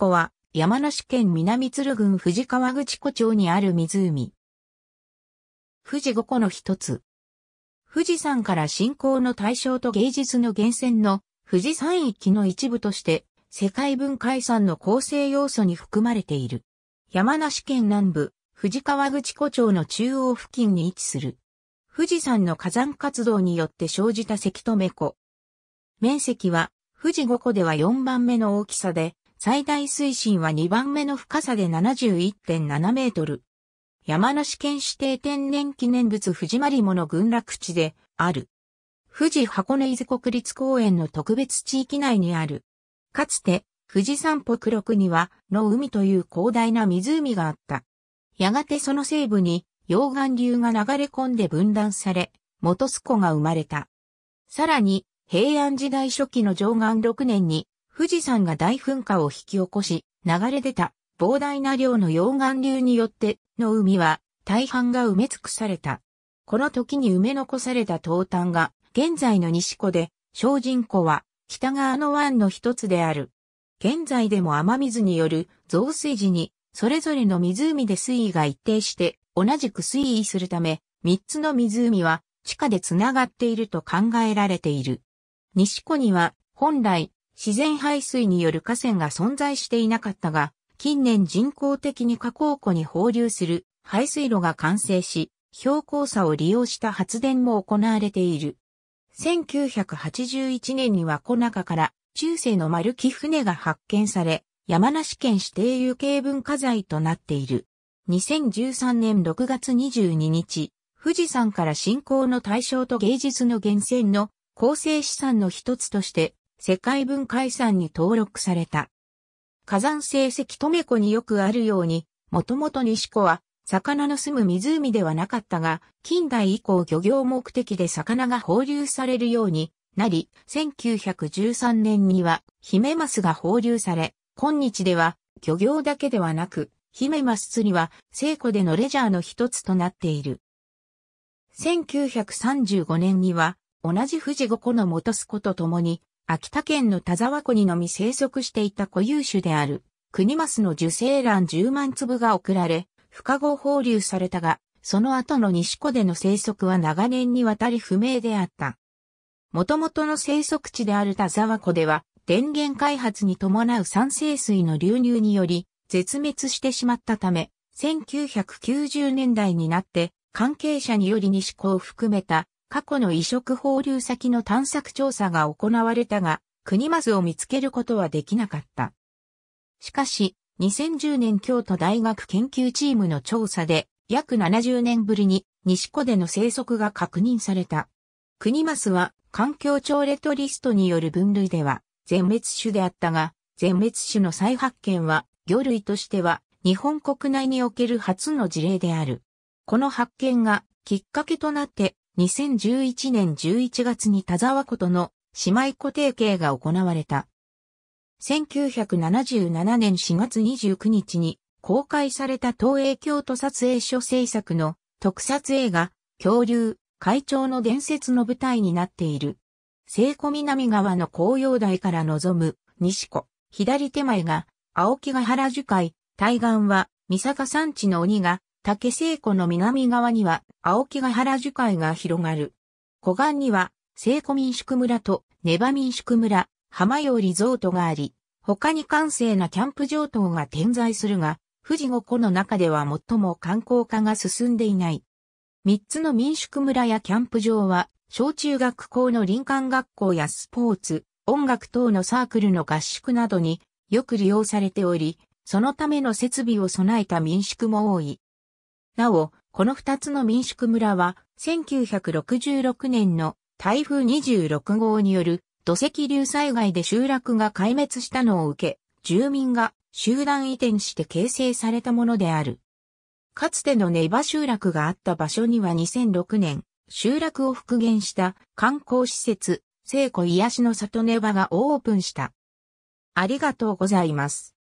湖は山梨県南鶴郡富士川口湖町にある湖。富士五湖の一つ。富士山から信仰の対象と芸術の源泉の富士山域の一部として世界文化遺産の構成要素に含まれている。山梨県南部、富士川口湖町の中央付近に位置する。富士山の火山活動によって生じた関止湖。面積は富士五湖では4番目の大きさで、最大水深は2番目の深さで71.7メートル。山梨県指定天然記念物藤まりもの群落地である。富士箱根伊豆国立公園の特別地域内にある。かつて、富士山北陸には、の海という広大な湖があった。やがてその西部に、溶岩流が流れ込んで分断され、元栖湖が生まれた。さらに、平安時代初期の上岸6年に、富士山が大噴火を引き起こし、流れ出た膨大な量の溶岩流によっての海は大半が埋め尽くされた。この時に埋め残された東端が現在の西湖で、小人湖は北側の湾の一つである。現在でも雨水による増水時に、それぞれの湖で水位が一定して、同じく水位するため、三つの湖は地下でつながっていると考えられている。西湖には本来自然排水による河川が存在していなかったが、近年人工的に河口湖に放流する排水路が完成し、標高差を利用した発電も行われている。1981年には小中から中世の丸木船が発見され、山梨県指定有形文化財となっている。2013年6月22日、富士山から信仰の対象と芸術の源泉の構成資産の一つとして世界文化遺産に登録された。火山成績止め湖によくあるように、もともと西湖は魚の住む湖ではなかったが、近代以降漁業目的で魚が放流されるようになり、1913年にはヒメマスが放流され、今日では漁業だけではなく、ヒメマス釣りは聖湖でのレジャーの一つとなっている。1935年には同じ富士五湖の元栖湖と共に秋田県の田沢湖にのみ生息していた固有種である、クニマスの受精卵10万粒が送られ、不可合放流されたが、その後の西湖での生息は長年にわたり不明であった。元々の生息地である田沢湖では、電源開発に伴う酸性水の流入により、絶滅してしまったため、1990年代になって、関係者により西湖を含めた過去の移植放流先の探索調査が行われたが、国マスを見つけることはできなかった。しかし、2010年京都大学研究チームの調査で、約70年ぶりに西湖での生息が確認された。国マスは環境庁レトリストによる分類では全滅種であったが、全滅種の再発見は魚類としては日本国内における初の事例である。この発見がきっかけとなって2011年11月に田沢ことの姉妹固定刑が行われた。1977年4月29日に公開された東映京都撮影所制作の特撮映画、恐竜、会長の伝説の舞台になっている。聖子南側の紅葉台から望む西湖、左手前が青木ヶ原樹海、対岸は三坂山地の鬼が竹聖湖の南側には青木ヶ原樹海が広がる。湖岸には聖湖民宿村とネバ民宿村、浜洋リゾートがあり、他に閑静なキャンプ場等が点在するが、富士五湖の中では最も観光化が進んでいない。三つの民宿村やキャンプ場は、小中学校の林間学校やスポーツ、音楽等のサークルの合宿などによく利用されており、そのための設備を備えた民宿も多い。なお、この二つの民宿村は、1966年の台風26号による土石流災害で集落が壊滅したのを受け、住民が集団移転して形成されたものである。かつてのネバ集落があった場所には2006年、集落を復元した観光施設、聖子癒しの里ネバがオープンした。ありがとうございます。